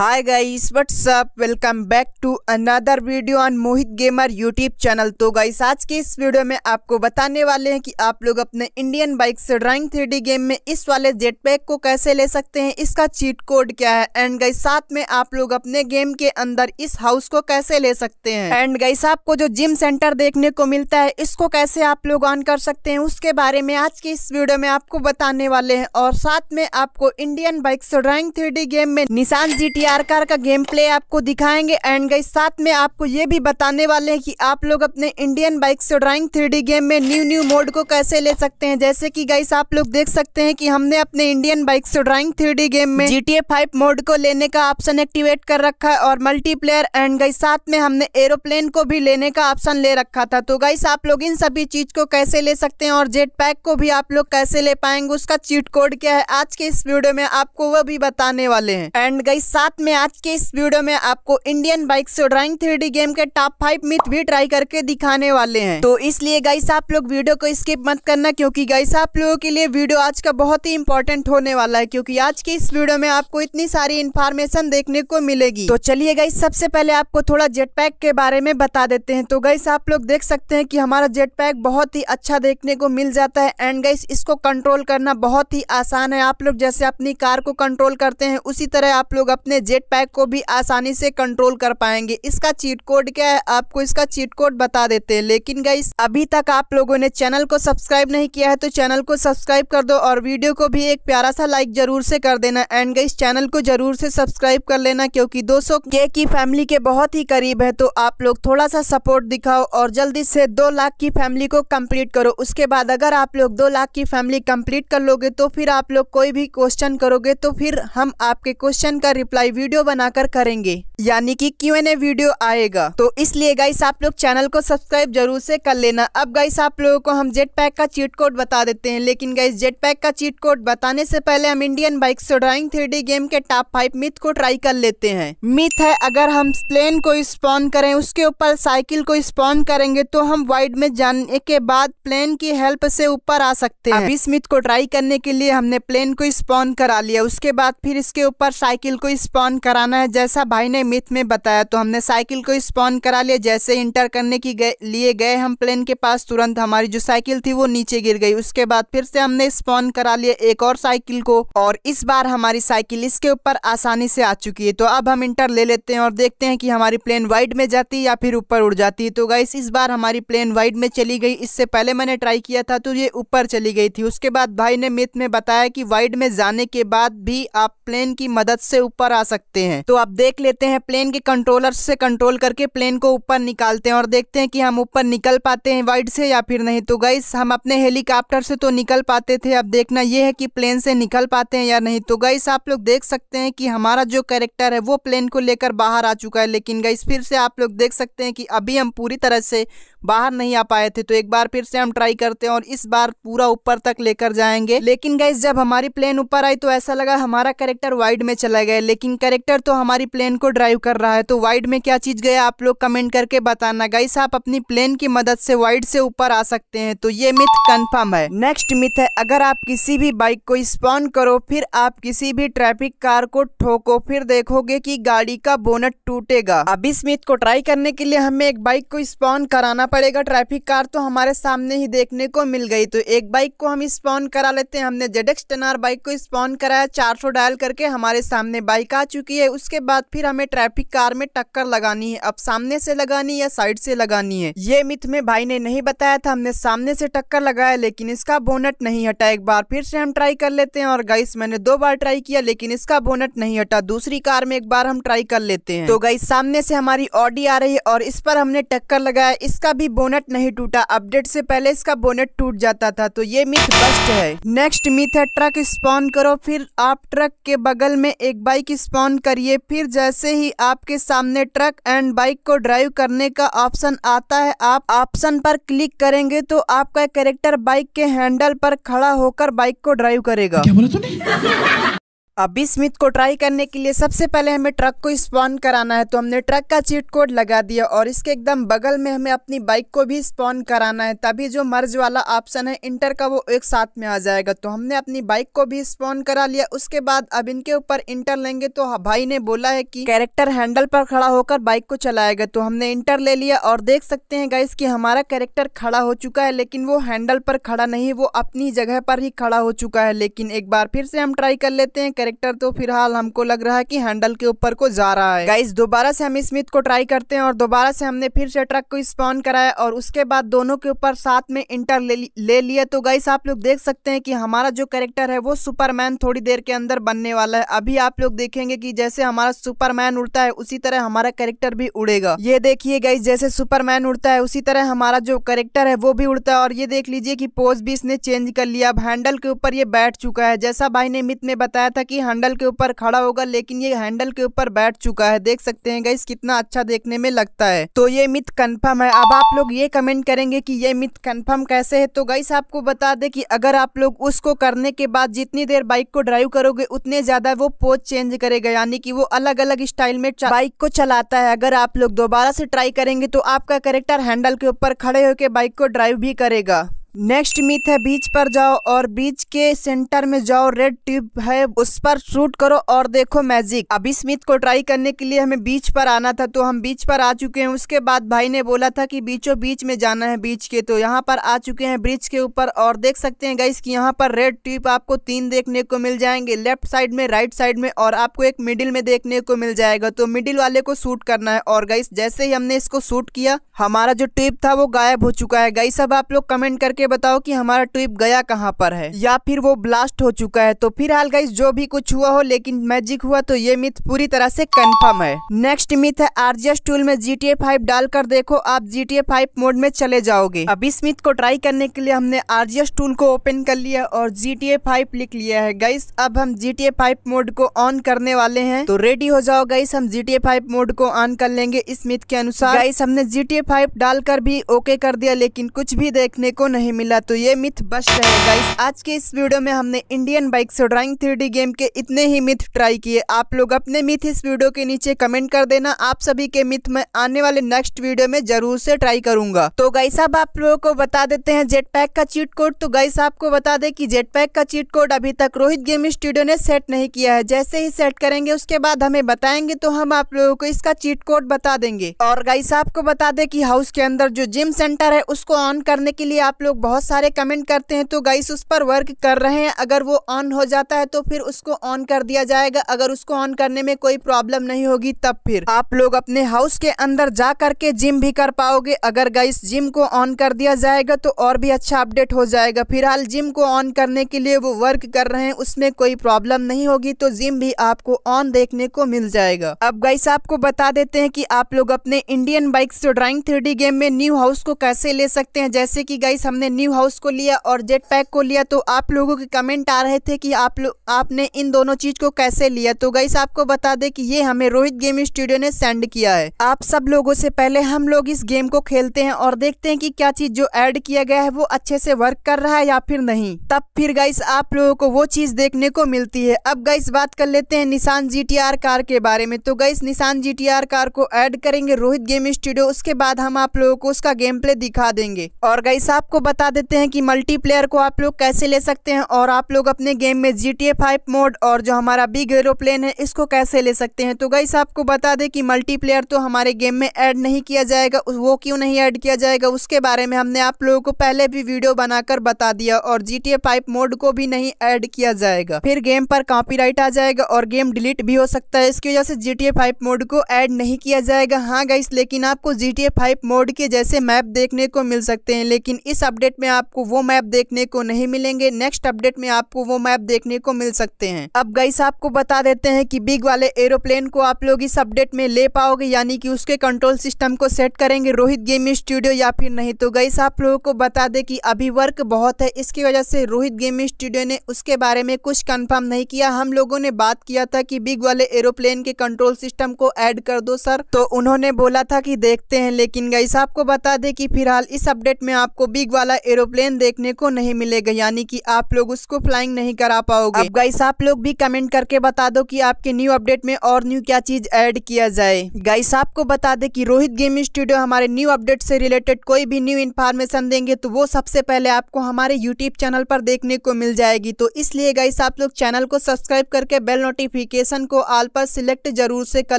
hi guys what's up welcome back to another video on Mohit gamer YouTube channel तो guys आज के इस video में आपको बताने वाले हैं कि आप लोग अपने इंडियन बाइक से ड्राइंग थ्री गेम में इस वाले जेट पैक को कैसे ले सकते हैं इसका चीट कोड क्या है एंड गाइस साथ में आप लोग अपने गेम के अंदर इस हाउस को कैसे ले सकते हैं एंड गाइस आपको जो जिम सेंटर देखने को मिलता है इसको कैसे आप लोग ऑन कर सकते हैं उसके बारे में आज के इस वीडियो में आपको बताने वाले हैं और साथ में आपको इंडियन बाइक से ड्राइंग थ्री गेम में निशान जीटिया कार का गेम प्ले आपको दिखाएंगे एंड गई साथ में आपको ये भी बताने वाले हैं कि आप लोग अपने इंडियन बाइक से ड्राइंग थ्री गेम में न्यू न्यू मोड को कैसे ले सकते हैं जैसे कि गाइस आप लोग देख सकते हैं कि हमने अपने इंडियन बाइक से ड्राइंग थ्री गेम में जी टी मोड को लेने का ऑप्शन एक्टिवेट कर रखा है और मल्टीप्लेयर एंड गई साथ में हमने एरोप्लेन को भी लेने का ऑप्शन ले रखा था तो गाइस आप लोग इन सभी चीज को कैसे ले सकते हैं और जेट पैक को भी आप लोग कैसे ले पाएंगे उसका चीट कोड क्या है आज के इस वीडियो में आपको वह भी बताने वाले हैं एंड गई साथ में आज के इस वीडियो में आपको इंडियन बाइक से ड्राइंग थ्री गेम के टॉप फाइव मिथ भी ट्राई करके दिखाने वाले हैं तो इसलिए गाइस आप लोग वीडियो को स्किप मत करना क्योंकि गाइस आप लोगों के लिए वीडियो आज का बहुत ही इंपॉर्टेंट होने वाला है क्योंकि आज की इस वीडियो में आपको इतनी सारी इन्फॉर्मेशन देखने को मिलेगी तो चलिए गाइस सबसे पहले आपको थोड़ा जेट पैक के बारे में बता देते हैं तो गाइस आप लोग देख सकते हैं की हमारा जेट पैक बहुत ही अच्छा देखने को मिल जाता है एंड गाइस इसको कंट्रोल करना बहुत ही आसान है आप लोग जैसे अपनी कार को कंट्रोल करते हैं उसी तरह आप लोग अपने जेट पैक को भी आसानी से कंट्रोल कर पाएंगे इसका चीट कोड क्या है आपको इसका चीट कोड बता देते हैं लेकिन गाइस अभी तक आप लोगों ने चैनल को सब्सक्राइब नहीं किया है तो चैनल को सब्सक्राइब कर दो और वीडियो को भी एक प्यारा सा लाइक जरूर से कर देना एंड गाइस चैनल को जरूर से सब्सक्राइब कर लेना क्योंकि दो के की फैमिली के बहुत ही करीब है तो आप लोग थोड़ा सा सपोर्ट दिखाओ और जल्दी से दो लाख की फैमिली को कम्प्लीट करो उसके बाद अगर आप लोग दो लाख की फैमिली कम्प्लीट कर लोगे तो फिर आप लोग कोई भी क्वेश्चन करोगे तो फिर हम आपके क्वेश्चन का रिप्लाई आई वीडियो बनाकर करेंगे यानी कि क्यू एन ए वीडियो आएगा तो इसलिए गाइस आप लोग चैनल को सब्सक्राइब जरूर से कर लेना अब गाइस आप लोगों को हम जेट पैक का चीट कोड बता देते हैं लेकिन गाइस जेट पैक का चीट कोड बताने से पहले हम इंडियन बाइक से ड्राइंग थ्री गेम के टॉप फाइव मिथ को ट्राई कर लेते हैं मिथ है अगर हम प्लेन को स्पॉन करें उसके ऊपर साइकिल को स्पॉन करेंगे तो हम वाइड में जाने के बाद प्लेन की हेल्प से ऊपर आ सकते हैं इस मिथ को ट्राई करने के लिए हमने प्लेन को स्पॉन करा लिया उसके बाद फिर इसके ऊपर साइकिल को स्पॉन स्पॉन कराना है जैसा भाई ने मिथ में बताया तो हमने साइकिल को स्पॉन करा लिया जैसे इंटर करने की गए, लिए गए हम प्लेन के पास तुरंत हमारी जो साइकिल थी वो नीचे गिर गई उसके बाद फिर से हमने स्पॉन करा लिया एक और साइकिल को और इस बार हमारी साइकिल इसके ऊपर आसानी से आ चुकी है तो अब हम इंटर ले लेते हैं और देखते हैं कि हमारी प्लेन वाइड में जाती है या फिर ऊपर उड़ जाती है तो गाइस इस बार हमारी प्लेन वाइड में चली गई इससे पहले मैंने ट्राई किया था तो ये ऊपर चली गई थी उसके बाद भाई ने मिथ में बताया कि वाइड में जाने के बाद भी आप प्लेन की मदद से ऊपर आ सकते हैं तो आप देख लेते हैं प्लेन के कंट्रोलर से कंट्रोल करके प्लेन को ऊपर निकालते हैं और देखते हैं कि हम ऊपर निकल पाते हैं वाइड से या फिर नहीं तो गाइस हम अपने हेलीकॉप्टर से तो निकल पाते थे अब देखना यह है कि प्लेन से निकल पाते हैं या नहीं तो गाइस आप लोग देख सकते हैं कि हमारा जो कैरेक्टर है वो प्लेन को लेकर बाहर आ चुका है लेकिन गाइस फिर से आप लोग देख सकते हैं कि अभी हम पूरी तरह से बाहर नहीं आ पाए थे तो एक बार फिर से हम ट्राई करते हैं और इस बार पूरा ऊपर तक लेकर जाएंगे लेकिन गाइस जब हमारी प्लेन ऊपर आई तो ऐसा लगा हमारा कैरेक्टर वाइड में चला गया लेकिन कैरेक्टर तो हमारी प्लेन को ड्राइव कर रहा है तो वाइड में क्या चीज़ गया आप लोग कमेंट करके बताना गाइस आप अपनी प्लेन की मदद से वाइड से ऊपर आ सकते हैं तो ये मिथ कंफर्म है नेक्स्ट मिथ है अगर आप किसी भी बाइक को स्पॉन करो फिर आप किसी भी ट्रैफिक कार को ठोको फिर देखोगे की गाड़ी का बोनट टूटेगा अब इस मिथ को ट्राई करने के लिए हमें एक बाइक को स्पॉन कराना पड़ेगा ट्रैफिक कार तो हमारे सामने ही देखने को मिल गई तो एक बाइक को हम स्पॉन करा लेते हैं हमने जेडेक्स टनार बाइक को स्पॉन कराया चार डायल करके हमारे सामने बाइक आ चुकी है उसके बाद फिर हमें ट्रैफिक कार में टक्कर लगानी है अब सामने से लगानी या साइड से लगानी है ये मिथ में भाई ने नहीं बताया था हमने सामने से टक्कर लगाया लेकिन इसका बोनट नहीं हटा एक बार फिर से हम ट्राई कर लेते हैं और गाइस मैंने दो बार ट्राई किया लेकिन इसका बोनट नहीं हटा दूसरी कार में एक बार हम ट्राई कर लेते हैं तो गाइस सामने से हमारी ऑडी आ रही है और इस पर हमने टक्कर लगाया इसका भी बोनट नहीं टूटा अपडेट से पहले इसका बोनट टूट जाता था तो ये मिथ बस्ट है नेक्स्ट मिथ है ट्रक स्पॉन करो फिर आप ट्रक के बगल में एक बाइक स्पॉन ऑन करिए फिर जैसे ही आपके सामने ट्रक एंड बाइक को ड्राइव करने का ऑप्शन आता है आप ऑप्शन पर क्लिक करेंगे तो आपका कैरेक्टर बाइक के हैंडल पर खड़ा होकर बाइक को ड्राइव करेगा क्या बोला तूने अब इस मिथ को ट्राई करने के लिए सबसे पहले हमें ट्रक को स्पॉन कराना है तो हमने ट्रक का चीट कोड लगा दिया और इसके एकदम बगल में हमें अपनी बाइक को भी स्पॉन कराना है तभी जो मर्ज वाला ऑप्शन है इंटर का वो एक साथ में आ जाएगा तो हमने अपनी बाइक को भी स्पॉन करा लिया उसके बाद अब इनके ऊपर इंटर लेंगे तो हाँ, भाई ने बोला है की कैरेक्टर हैंडल पर खड़ा होकर बाइक को चलाएगा तो हमने इंटर ले लिया और देख सकते हैं गाइस की हमारा कैरेक्टर खड़ा हो चुका है लेकिन वो हैंडल पर खड़ा नहीं वो अपनी जगह पर ही खड़ा हो चुका है लेकिन एक बार फिर से हम ट्राई कर लेते हैं कैरेक्टर तो फिलहाल हमको लग रहा है कि हैंडल के ऊपर को जा रहा है गाइस दोबारा से हम स्मिथ को ट्राई करते हैं और दोबारा से हमने फिर से ट्रक को स्पॉन कराया और उसके बाद दोनों के ऊपर साथ में इंटर ले, लिया तो गाइस आप लोग देख सकते हैं कि हमारा जो कैरेक्टर है वो सुपरमैन थोड़ी देर के अंदर बनने वाला है अभी आप लोग देखेंगे की जैसे हमारा सुपरमैन उड़ता है उसी तरह हमारा कैरेक्टर भी उड़ेगा ये देखिए गाइस जैसे सुपरमैन उड़ता है उसी तरह हमारा जो कैरेक्टर है वो भी उड़ता है और ये देख लीजिए की पोज भी इसने चेंज कर लिया अब हैंडल के ऊपर ये बैठ चुका है जैसा भाई ने मित में बताया था कि हैंडल के ऊपर खड़ा होगा लेकिन ये हैंडल के ऊपर बैठ चुका है देख सकते हैं गाइस कितना अच्छा देखने में लगता है तो ये मिथ कन्फर्म है अब आप लोग ये कमेंट करेंगे की ये मिथ कन्फर्म कैसे है तो गाइस आपको बता दे की अगर आप लोग उसको करने के बाद जितनी देर बाइक को ड्राइव करोगे उतने ज्यादा वो पोज चेंज करेगा यानी कि वो अलग अलग स्टाइल में बाइक को चलाता है अगर आप लोग दोबारा से ट्राई करेंगे तो आपका करेक्टर हैंडल के ऊपर खड़े होकर बाइक को ड्राइव भी करेगा नेक्स्ट मिथ है बीच पर जाओ और बीच के सेंटर में जाओ रेड ट्यूब है उस पर शूट करो और देखो मैजिक अब इस मिथ को ट्राई करने के लिए हमें बीच पर आना था तो हम बीच पर आ चुके हैं उसके बाद भाई ने बोला था कि बीचों बीच में जाना है बीच के तो यहाँ पर आ चुके हैं ब्रिज के ऊपर और देख सकते हैं गाइस की यहाँ पर रेड ट्यूब आपको तीन देखने को मिल जाएंगे लेफ्ट साइड में राइट साइड में और आपको एक मिडिल में देखने को मिल जाएगा तो मिडिल वाले को शूट करना है और गाइस जैसे ही हमने इसको शूट किया हमारा जो ट्यूब था वो गायब हो चुका है गाइस अब आप लोग कमेंट करके करके बताओ कि हमारा ट्विप गया कहाँ पर है या फिर वो ब्लास्ट हो चुका है तो फिर हाल गाइस जो भी कुछ हुआ हो लेकिन मैजिक हुआ तो ये मिथ पूरी तरह से कंफर्म है नेक्स्ट मिथ है आरजीएस टूल में जी टी डालकर देखो आप जी टी मोड में चले जाओगे अब इस मिथ को ट्राई करने के लिए हमने आरजीएस टूल को ओपन कर लिया और जी टी लिख लिया है गाइस अब हम जी टी मोड को ऑन करने वाले हैं तो रेडी हो जाओ गाइस हम जी टी मोड को ऑन कर लेंगे इस मिथ के अनुसार गाइस हमने जी टी डालकर भी ओके कर दिया लेकिन कुछ भी देखने को नहीं नहीं मिला तो ये मिथ बस्ट है गाइस आज के इस वीडियो में हमने इंडियन बाइक से ड्राइंग थ्री गेम के इतने ही मिथ ट्राई किए आप लोग अपने मिथ इस वीडियो के नीचे कमेंट कर देना आप सभी के मिथ मैं आने वाले नेक्स्ट वीडियो में जरूर से ट्राई करूंगा तो गाइस अब आप लोगों को बता देते हैं जेट पैक का चीट कोड तो गाइस आपको बता दे की जेट पैक का चीट कोड अभी तक रोहित गेम स्टूडियो ने सेट नहीं किया है जैसे ही सेट करेंगे उसके बाद हमें बताएंगे तो हम आप लोगों को इसका चीट कोड बता देंगे और गाइस आपको बता दे की हाउस के अंदर जो जिम सेंटर है उसको ऑन करने के लिए आप लोग बहुत सारे कमेंट करते हैं तो गाइस उस पर वर्क कर रहे हैं अगर वो ऑन हो जाता है तो फिर उसको ऑन कर दिया जाएगा अगर उसको ऑन करने में कोई प्रॉब्लम नहीं होगी तब फिर आप लोग अपने हाउस के अंदर जा करके जिम भी कर पाओगे अगर गाइस जिम को ऑन कर दिया जाएगा तो और भी अच्छा अपडेट हो जाएगा फिलहाल जिम को ऑन करने के लिए वो वर्क कर रहे हैं उसमें कोई प्रॉब्लम नहीं होगी तो जिम भी आपको ऑन देखने को मिल जाएगा अब गाइस आपको बता देते हैं कि आप लोग अपने इंडियन बाइक से ड्राइंग थ्री गेम में न्यू हाउस को कैसे ले सकते हैं जैसे कि गाइस हमने न्यू हाउस को लिया और जेट पैक को लिया तो आप लोगों के कमेंट आ रहे थे कि आप लोग आपने इन दोनों चीज़ को कैसे लिया तो गई आपको बता दे कि ये हमें रोहित गेम स्टूडियो ने सेंड किया है आप सब लोगों से पहले हम लोग इस गेम को खेलते हैं और देखते हैं कि क्या चीज़ जो ऐड किया गया है वो अच्छे से वर्क कर रहा है या फिर नहीं तब फिर गाइस आप लोगों को वो चीज़ देखने को मिलती है अब गाइस बात कर लेते हैं निशान जी कार के बारे में तो गाइस निशान जी कार को एड करेंगे रोहित गेम स्टूडियो उसके बाद हम आप लोगों को उसका गेम प्ले दिखा देंगे और गाइस आपको बता बता देते हैं कि मल्टीप्लेयर को आप लोग कैसे ले सकते हैं और आप लोग अपने गेम में G T A five mode और जो हमारा बिग एरोप्लेन है इसको कैसे ले सकते हैं तो गाइस आपको बता दें कि मल्टीप्लेयर तो हमारे गेम में ऐड नहीं किया जाएगा वो क्यों नहीं ऐड किया जाएगा उसके बारे में हमने आप लोगों को पहले भी वीडियो बनाकर बता दिया और जी टी मोड को भी नहीं ऐड किया जाएगा फिर गेम पर राइट आ जाएगा और गेम डिलीट भी हो सकता है इसकी वजह से जी टी मोड को ऐड नहीं किया जाएगा हाँ गाइस लेकिन आपको जी टी मोड के जैसे मैप देखने को मिल सकते हैं लेकिन इस अपडेट अपडेट में आपको वो मैप देखने को नहीं मिलेंगे नेक्स्ट अपडेट में आपको वो मैप देखने को मिल सकते हैं अब गाइस आपको बता देते हैं कि बिग वाले एरोप्लेन को आप लोग इस अपडेट में ले पाओगे यानी कि उसके कंट्रोल सिस्टम को सेट करेंगे रोहित गेमिंग स्टूडियो या फिर नहीं तो गाइस आप लोगों को बता दे कि अभी वर्क बहुत है इसकी वजह से रोहित गेमिंग स्टूडियो ने उसके बारे में कुछ कन्फर्म नहीं किया हम लोगों ने बात किया था कि बिग वाले एरोप्लेन के कंट्रोल सिस्टम को एड कर दो सर तो उन्होंने बोला था की देखते हैं लेकिन गाइस आपको बता दे की फिलहाल इस अपडेट में आपको बिग वाला एरोप्लेन देखने को नहीं मिलेगा यानी कि आप लोग उसको फ्लाइंग नहीं करा पाओगे अब गाइस आप लोग भी कमेंट करके बता दो कि आपके न्यू अपडेट में और न्यू क्या चीज ऐड किया जाए गाइस आपको बता दे कि रोहित गेमिंग स्टूडियो हमारे न्यू अपडेट से रिलेटेड कोई भी न्यू इन्फॉर्मेशन देंगे तो वो सबसे पहले आपको हमारे यूट्यूब चैनल पर देखने को मिल जाएगी तो इसलिए गाइस आप लोग चैनल को सब्सक्राइब करके बेल नोटिफिकेशन को ऑल पर सिलेक्ट जरूर से कर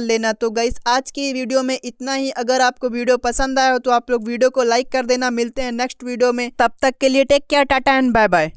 लेना तो गाइस आज की वीडियो में इतना ही अगर आपको वीडियो पसंद आया हो तो आप लोग वीडियो को लाइक कर देना मिलते हैं नेक्स्ट वीडियो में तब तक के लिए take care tata and bye bye